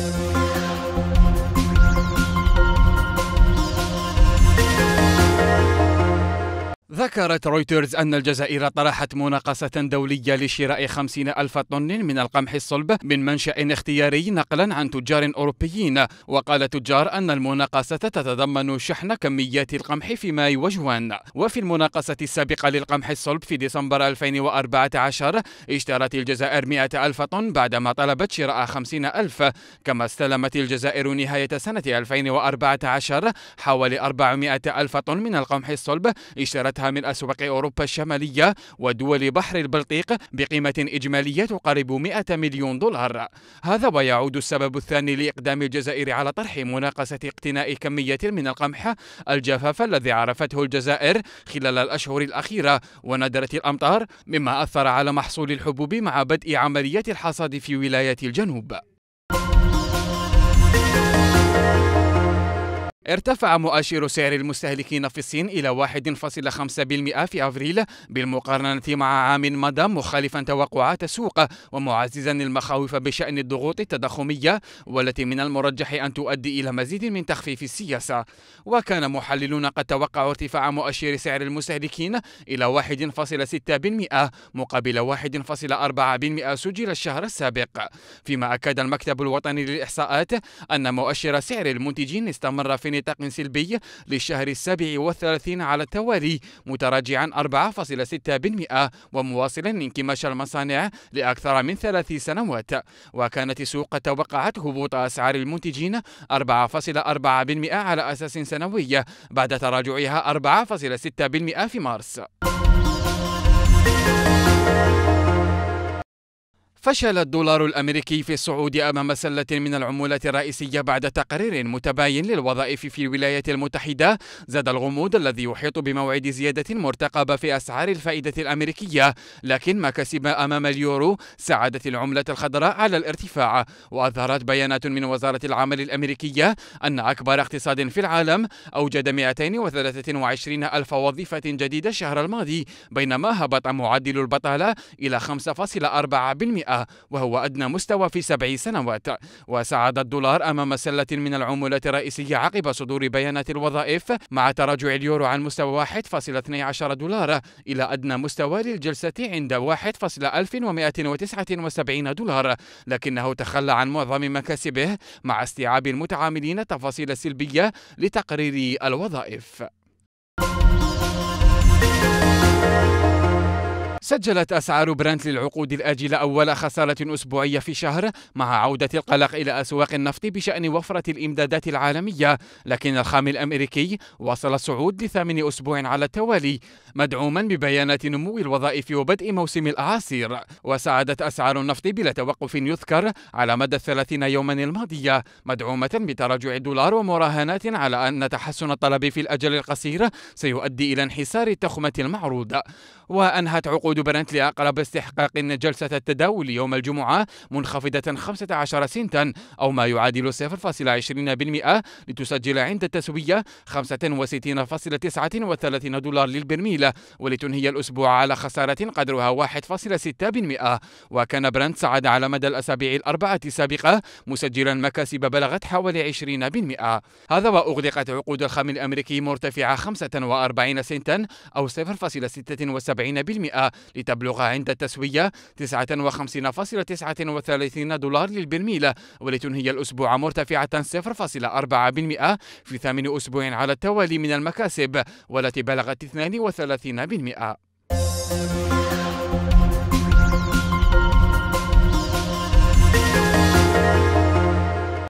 Thank you. ذكرت رويترز أن الجزائر طرحت مناقصة دولية لشراء 50 ألف طن من القمح الصلب من منشأ اختياري نقلا عن تجار أوروبيين وقال تجار أن المناقصة تتضمن شحن كميات القمح في ماي وجوان وفي المناقصة السابقة للقمح الصلب في ديسمبر 2014 اشترت الجزائر 100 ألف طن بعدما طلبت شراء 50 ألف كما استلمت الجزائر نهاية سنة 2014 حوالي 400 ألف طن من القمح الصلب اشترتها من أسواق أوروبا الشمالية ودول بحر البلطيق بقيمة إجمالية تقارب 100 مليون دولار هذا ويعود السبب الثاني لإقدام الجزائر على طرح مناقصة اقتناء كمية من القمح الجفاف الذي عرفته الجزائر خلال الأشهر الأخيرة وندرت الأمطار مما أثر على محصول الحبوب مع بدء عملية الحصاد في ولاية الجنوب ارتفع مؤشر سعر المستهلكين في الصين إلى 1.5% في أفريل بالمقارنة مع عام مضى مخالفا توقعات السوق ومعززا المخاوف بشأن الضغوط التضخمية والتي من المرجح أن تؤدي إلى مزيد من تخفيف السياسة وكان محللون قد توقعوا ارتفاع مؤشر سعر المستهلكين إلى 1.6% مقابل 1.4% سجل الشهر السابق فيما أكد المكتب الوطني للإحصاءات أن مؤشر سعر المنتجين استمر في نطاق سلبي للشهر السابع والثلاثين على التوالي متراجعا 4.6% ومواصلا انكماش المصانع لأكثر من ثلاث سنوات وكانت السوق توقعت هبوط أسعار المنتجين 4.4% على أساس سنوي بعد تراجعها 4.6% في مارس فشل الدولار الأمريكي في الصعود أمام سلة من العمولات الرئيسية بعد تقرير متباين للوظائف في الولايات المتحدة زاد الغموض الذي يحيط بموعد زيادة مرتقبة في أسعار الفائدة الأمريكية لكن ما كسب أمام اليورو ساعدت العملة الخضراء على الارتفاع وأظهرت بيانات من وزارة العمل الأمريكية أن أكبر اقتصاد في العالم أوجد 223 ألف وظيفة جديدة الشهر الماضي بينما هبط معدل البطالة إلى 5.4% المئة وهو أدنى مستوى في سبع سنوات وسعد الدولار أمام سلة من العملات الرئيسية عقب صدور بيانات الوظائف مع تراجع اليورو عن مستوى 1.12 دولار إلى أدنى مستوى للجلسة عند 1.1179 دولار لكنه تخلى عن معظم مكاسبه مع استيعاب المتعاملين التفاصيل السلبية لتقرير الوظائف سجلت أسعار برنت للعقود الآجلة أول خسارة أسبوعية في شهر مع عودة القلق إلى أسواق النفط بشأن وفرة الإمدادات العالمية لكن الخام الأمريكي وصل صعود لثامن أسبوع على التوالي مدعوما ببيانات نمو الوظائف وبدء موسم الأعاصير وساعدت أسعار النفط بلا توقف يذكر على مدى الثلاثين يوما الماضية مدعومة بتراجع الدولار ومراهنات على أن تحسن الطلب في الأجل القصير سيؤدي إلى انحسار التخمة المعروضة وأنهت عقود عقود برنتلي لأقرب استحقاق جلسة التداول يوم الجمعة منخفضة 15 سنتا أو ما يعادل 0.20% لتسجل عند التسوية 65.39 دولار للبرميل ولتنهي الأسبوع على خسارة قدرها 1.6% وكان برنت صعد على مدى الأسابيع الأربعة السابقة مسجلا مكاسب بلغت حوالي 20% هذا وأغلقت عقود الخام الأمريكي مرتفعة 45 سنتا أو 0.76% لتبلغ عند التسوية 59.39 دولار للبرميل ولتنهي الأسبوع مرتفعة 0.4% في ثامن أسبوع على التوالي من المكاسب والتي بلغت 32%